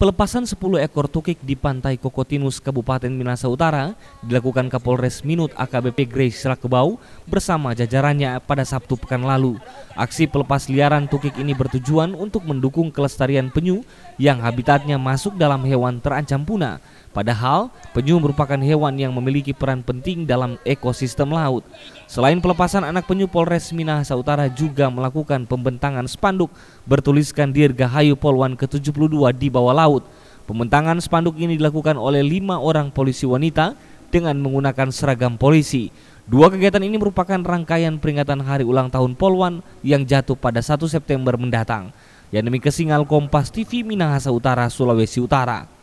Pelepasan 10 ekor tukik di pantai Kokotinus, Kabupaten Minasa Utara dilakukan Kapolres Minut AKBP Grace Rakebau bersama jajarannya pada Sabtu pekan lalu. Aksi pelepas liaran tukik ini bertujuan untuk mendukung kelestarian penyu yang habitatnya masuk dalam hewan terancam punah. Padahal, penyu merupakan hewan yang memiliki peran penting dalam ekosistem laut. Selain pelepasan anak penyu, Polres Minahasa Utara juga melakukan pembentangan spanduk bertuliskan Dirgahayu Polwan ke-72 di bawah laut laut. Pementangan spanduk ini dilakukan oleh lima orang polisi wanita dengan menggunakan seragam polisi. Dua kegiatan ini merupakan rangkaian peringatan hari ulang tahun Polwan yang jatuh pada 1 September mendatang. Yang demi Kesingal Kompas TV Minahasa Utara, Sulawesi Utara.